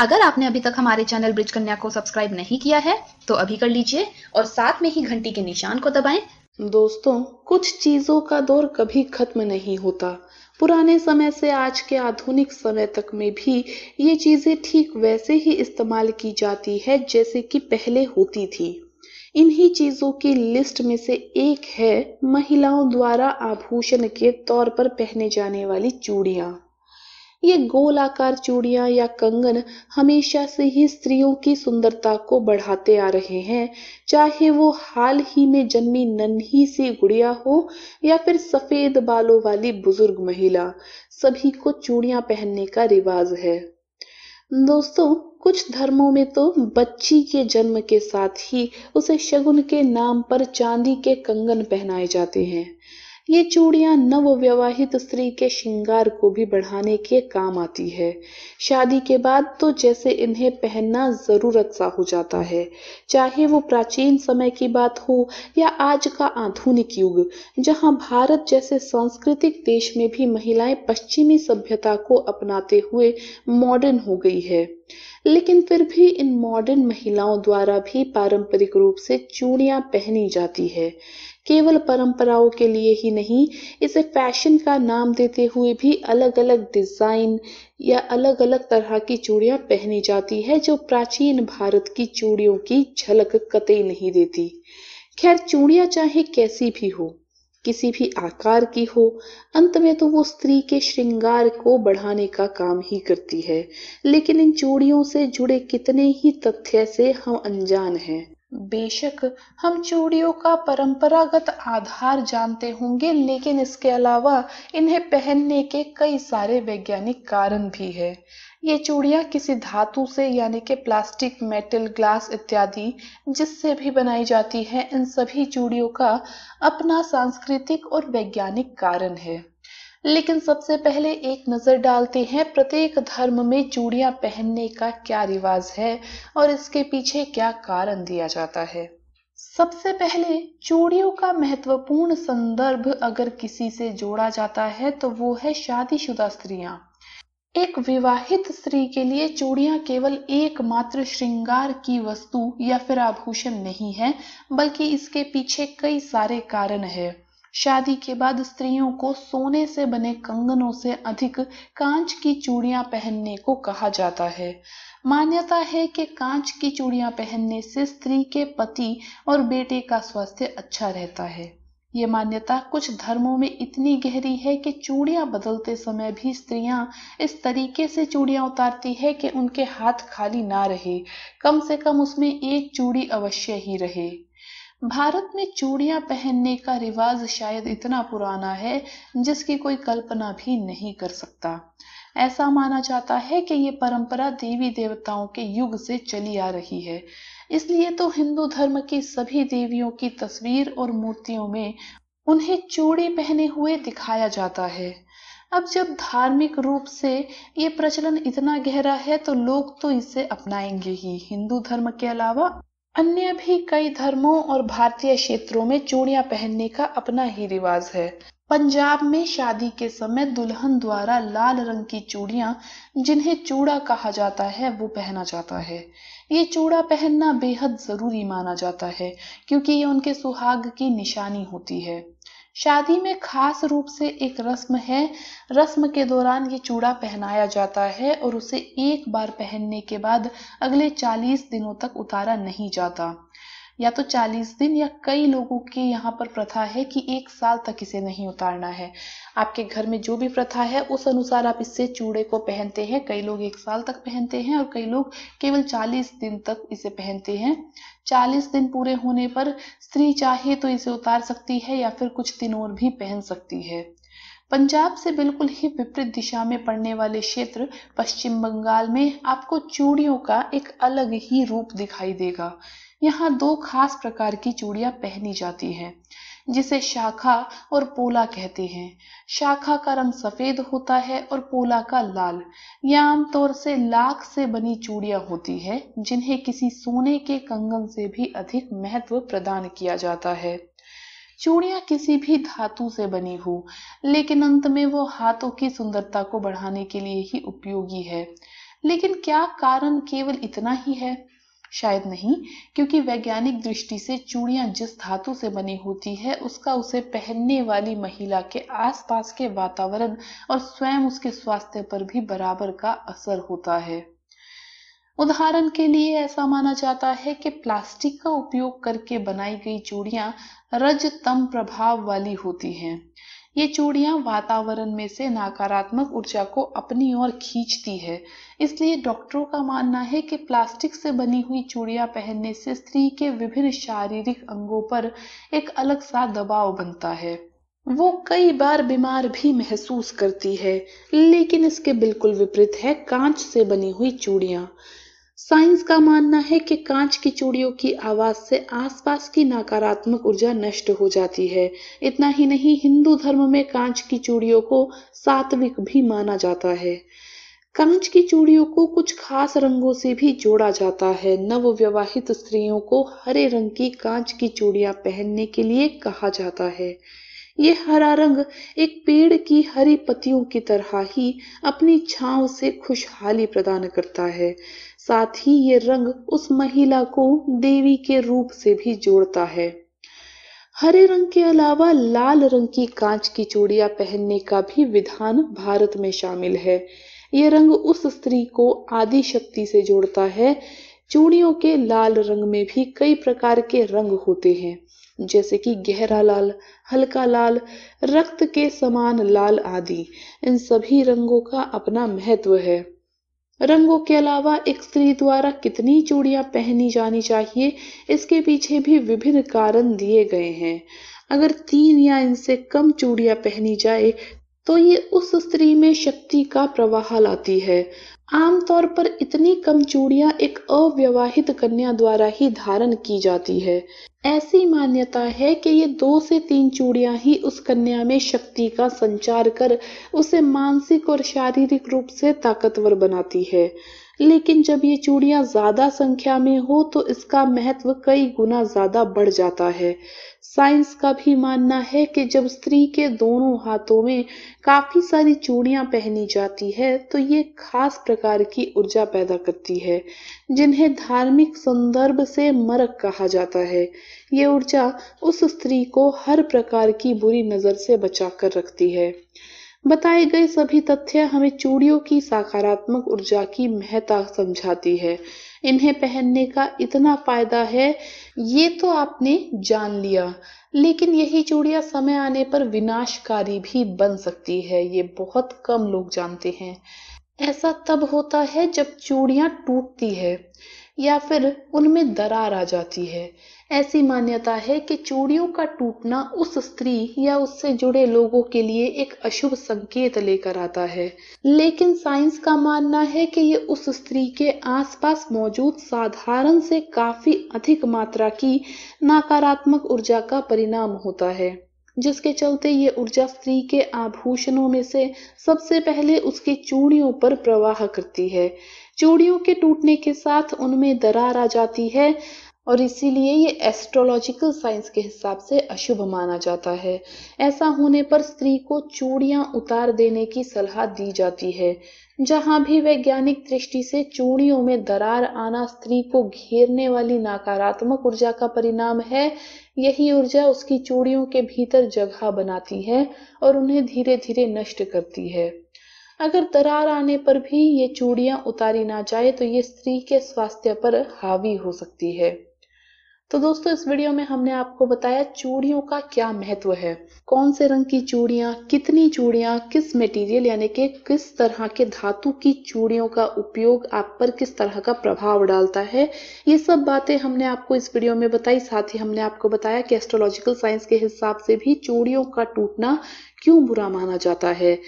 अगर आपने अभी तक हमारे चैनल ब्रिज कन्या को सब्सक्राइब नहीं किया है तो अभी कर लीजिए और साथ में ही घंटी के निशान को दबाएं दोस्तों कुछ चीजों का दौर कभी खत्म नहीं होता पुराने समय से आज के आधुनिक समय तक में भी ये चीजें ठीक वैसे ही इस्तेमाल की जाती है जैसे कि पहले होती थी इन्हीं चीजों की लिस्ट में से एक है महिलाओं द्वारा आभूषण के तौर पर पहने जाने वाली चूड़ियां ये गोलाकार चूड़ियां या कंगन हमेशा से ही स्त्रियों की सुंदरता को बढ़ाते आ रहे हैं चाहे वो हाल ही में जन्मी नन्ही सी गुड़िया हो या फिर सफेद बालों वाली बुजुर्ग महिला सभी को चूड़ियां पहनने का रिवाज है दोस्तों कुछ धर्मों में तो बच्ची के जन्म के साथ ही उसे शगुन के नाम पर चांदी के कंगन पहनाए जाते हैं ये चूड़ियां नवविवाहित स्त्री के श्रृंगार को भी बढ़ाने के काम आती है शादी के बाद तो जैसे इन्हें पहनना जरूरत सा हो जाता है चाहे वो प्राचीन समय की बात हो या आज का आधुनिक युग जहां भारत जैसे सांस्कृतिक देश में भी महिलाएं पश्चिमी सभ्यता को अपनाते हुए मॉडर्न हो गई है लेकिन फिर भी इन मॉडर्न महिलाओं द्वारा भी पारंपरिक रूप से चूड़ियां पहनी जाती है केवल परंपराओं के लिए ही नहीं इसे फैशन का नाम देते हुए भी अलग अलग डिजाइन या अलग अलग तरह की चूड़ियां पहनी जाती है जो प्राचीन भारत की चूड़ियों की झलक कतई नहीं देती खैर चूड़ियां चाहे कैसी भी हो किसी भी आकार की हो अंत में तो वो स्त्री के श्रृंगार को बढ़ाने का काम ही करती है लेकिन इन चूड़ियों से जुड़े कितने ही तथ्य से हम अनजान हैं बेशक हम चूड़ियों का परंपरागत आधार जानते होंगे लेकिन इसके अलावा इन्हें पहनने के कई सारे वैज्ञानिक कारण भी है ये चूड़ियाँ किसी धातु से यानी कि प्लास्टिक मेटल ग्लास इत्यादि जिससे भी बनाई जाती है इन सभी चूड़ियों का अपना सांस्कृतिक और वैज्ञानिक कारण है लेकिन सबसे पहले एक नज़र डालते हैं प्रत्येक धर्म में चूड़ियां पहनने का क्या रिवाज है और इसके पीछे क्या कारण दिया जाता है सबसे पहले चूड़ियों का महत्वपूर्ण संदर्भ अगर किसी से जोड़ा जाता है तो वो है शादीशुदा स्त्रियां एक विवाहित स्त्री के लिए चूड़ियां केवल एकमात्र श्रृंगार की वस्तु या फिर आभूषण नहीं है बल्कि इसके पीछे कई सारे कारण है शादी के बाद स्त्रियों को सोने से बने कंगनों से अधिक कांच की चूड़ियां पहनने को कहा जाता है मान्यता है कि कांच की चूड़ियां पहनने से स्त्री के पति और बेटे का स्वास्थ्य अच्छा रहता है ये मान्यता कुछ धर्मों में इतनी गहरी है कि चूड़ियां बदलते समय भी स्त्रियां इस तरीके से चूड़ियां उतारती है कि उनके हाथ खाली ना रहे कम से कम उसमें एक चूड़ी अवश्य ही रहे भारत में चूड़ियां पहनने का रिवाज शायद इतना पुराना है जिसकी कोई कल्पना भी नहीं कर सकता ऐसा माना जाता है कि ये परंपरा देवी देवताओं के युग से चली आ रही है इसलिए तो हिंदू धर्म की सभी देवियों की तस्वीर और मूर्तियों में उन्हें चूड़ी पहने हुए दिखाया जाता है अब जब धार्मिक रूप से ये प्रचलन इतना गहरा है तो लोग तो इसे अपनाएंगे ही हिंदू धर्म के अलावा अन्य भी कई धर्मों और भारतीय क्षेत्रों में चूड़ियां पहनने का अपना ही रिवाज है पंजाब में शादी के समय दुल्हन द्वारा लाल रंग की चूड़ियां जिन्हें चूड़ा कहा जाता है वो पहना जाता है ये चूड़ा पहनना बेहद ज़रूरी माना जाता है क्योंकि ये उनके सुहाग की निशानी होती है शादी में खास रूप से एक रस्म है रस्म के दौरान ये चूड़ा पहनाया जाता है और उसे एक बार पहनने के बाद अगले 40 दिनों तक उतारा नहीं जाता या तो 40 दिन या कई लोगों की यहाँ पर प्रथा है कि एक साल तक इसे नहीं उतारना है आपके घर में जो भी प्रथा है उस अनुसार आप इससे चूड़े को पहनते हैं कई लोग एक साल तक पहनते हैं और कई लोग केवल 40 दिन तक इसे पहनते हैं 40 दिन पूरे होने पर स्त्री चाहे तो इसे उतार सकती है या फिर कुछ दिन और भी पहन सकती है पंजाब से बिल्कुल ही विपरीत दिशा में पड़ने वाले क्षेत्र पश्चिम बंगाल में आपको चूड़ियों का एक अलग ही रूप दिखाई देगा यहाँ दो खास प्रकार की चूड़ियाँ पहनी जाती हैं जिसे शाखा और पोला कहते हैं शाखा का रंग सफ़ेद होता है और पोला का लाल यह आमतौर से लाख से बनी चूड़ियाँ होती है जिन्हें किसी सोने के कंगन से भी अधिक महत्व प्रदान किया जाता है चूड़ियाँ किसी भी धातु से बनी हो लेकिन अंत में वो हाथों की सुंदरता को बढ़ाने के लिए ही उपयोगी है लेकिन क्या कारण केवल इतना ही है शायद नहीं क्योंकि वैज्ञानिक दृष्टि से चूड़ियां जिस धातु से बनी होती है उसका उसे पहनने वाली महिला के आसपास के वातावरण और स्वयं उसके स्वास्थ्य पर भी बराबर का असर होता है उदाहरण के लिए ऐसा माना जाता है कि प्लास्टिक का उपयोग करके बनाई गई चूड़ियां रजतम प्रभाव वाली होती हैं ये चूड़ियाँ वातावरण में से नकारात्मक ऊर्जा को अपनी ओर खींचती है इसलिए डॉक्टरों का मानना है कि प्लास्टिक से बनी हुई चूड़ियाँ पहनने से स्त्री के विभिन्न शारीरिक अंगों पर एक अलग सा दबाव बनता है वो कई बार बीमार भी महसूस करती है लेकिन इसके बिल्कुल विपरीत है कांच से बनी हुई चूड़ियाँ साइंस का मानना है कि कांच की चूड़ियों की आवाज से आसपास की नकारात्मक ऊर्जा नष्ट हो जाती है इतना ही नहीं हिंदू धर्म में कांच की चूड़ियों को सात्विक भी माना जाता है कांच की चूड़ियों को कुछ खास रंगों से भी जोड़ा जाता है नवविवाहित स्त्रियों को हरे रंग की कांच की चूड़ियां पहनने के लिए कहा जाता है ये हरा रंग एक पेड़ की हरी पत्तियों की तरह ही अपनी छांव से खुशहाली प्रदान करता है साथ ही ये रंग उस महिला को देवी के रूप से भी जोड़ता है हरे रंग के अलावा लाल रंग की कांच की चूड़िया पहनने का भी विधान भारत में शामिल है ये रंग उस स्त्री को आदि शक्ति से जोड़ता है चूड़ियों के लाल रंग में भी कई प्रकार के रंग होते हैं जैसे कि गहरा लाल हल्का लाल रक्त के समान लाल आदि इन सभी रंगों का अपना महत्व है रंगों के अलावा एक स्त्री द्वारा कितनी चूड़ियां पहनी जानी चाहिए इसके पीछे भी विभिन्न कारण दिए गए हैं अगर तीन या इनसे कम चूड़ियां पहनी जाए तो ये उस स्त्री में शक्ति का प्रवाह लाती है आमतौर पर इतनी कम चूड़िया एक अव्यवाहित कन्या द्वारा ही धारण की जाती है ऐसी मान्यता है कि ये दो से तीन चूड़िया ही उस कन्या में शक्ति का संचार कर उसे मानसिक और शारीरिक रूप से ताकतवर बनाती है लेकिन जब ये चूड़ियां ज्यादा संख्या में हो तो इसका महत्व कई गुना ज्यादा बढ़ जाता है साइंस का भी मानना है कि जब स्त्री के दोनों हाथों में काफी सारी चूड़ियां पहनी जाती है तो ये खास प्रकार की ऊर्जा पैदा करती है जिन्हें धार्मिक संदर्भ से मरक कहा जाता है ये ऊर्जा उस स्त्री को हर प्रकार की बुरी नजर से बचाकर रखती है बताए गए सभी तथ्य हमें चूड़ियों की सकारात्मक ऊर्जा की महत्ता समझाती है इन्हें पहनने का इतना फायदा है ये तो आपने जान लिया लेकिन यही चूड़िया समय आने पर विनाशकारी भी बन सकती है ये बहुत कम लोग जानते हैं ऐसा तब होता है जब चूड़ियां टूटती है या फिर उनमें दरार आ जाती है ऐसी मान्यता है कि चूड़ियों का टूटना उस स्त्री या उससे जुड़े लोगों के लिए एक अशुभ संकेत लेकर आता है लेकिन साइंस का मानना है कि ये उस स्त्री के आसपास मौजूद साधारण से काफी अधिक मात्रा की नकारात्मक ऊर्जा का परिणाम होता है जिसके चलते ये ऊर्जा स्त्री के आभूषणों में से सबसे पहले उसकी चूड़ियों पर प्रवाह करती है चूड़ियों के टूटने के साथ उनमें दरार आ जाती है और इसीलिए ये एस्ट्रोलॉजिकल साइंस के हिसाब से अशुभ माना जाता है ऐसा होने पर स्त्री को चूड़ियां उतार देने की सलाह दी जाती है जहां भी वैज्ञानिक दृष्टि से चूड़ियों में दरार आना स्त्री को घेरने वाली नकारात्मक ऊर्जा का परिणाम है यही ऊर्जा उसकी चूड़ियों के भीतर जगह बनाती है और उन्हें धीरे धीरे नष्ट करती है अगर दरार आने पर भी ये चूड़ियां उतारी ना जाए तो ये स्त्री के स्वास्थ्य पर हावी हो सकती है तो दोस्तों इस वीडियो में हमने आपको बताया चूड़ियों का क्या महत्व है कौन से रंग की चूड़ियां कितनी चूड़ियां किस मटेरियल यानी कि किस तरह के धातु की चूड़ियों का उपयोग आप पर किस तरह का प्रभाव डालता है ये सब बातें हमने आपको इस वीडियो में बताई साथ ही हमने आपको बताया कि एस्ट्रोलॉजिकल साइंस के हिसाब से भी चूड़ियों का टूटना क्यों बुरा माना जाता है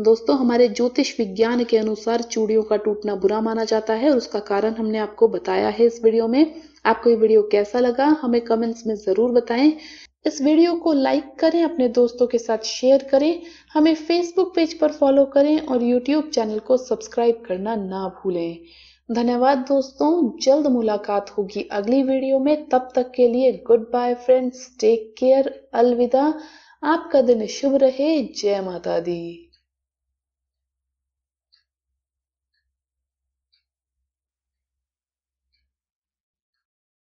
दोस्तों हमारे ज्योतिष विज्ञान के अनुसार चूड़ियों का टूटना बुरा माना जाता है और उसका कारण हमने आपको बताया है इस वीडियो में आपको ये वीडियो कैसा लगा हमें कमेंट्स में ज़रूर बताएं इस वीडियो को लाइक करें अपने दोस्तों के साथ शेयर करें हमें फेसबुक पेज पर फॉलो करें और यूट्यूब चैनल को सब्सक्राइब करना ना भूलें धन्यवाद दोस्तों जल्द मुलाकात होगी अगली वीडियो में तब तक के लिए good bye friends take care अलविदा आपका दिन शुभ रहे जय माता दी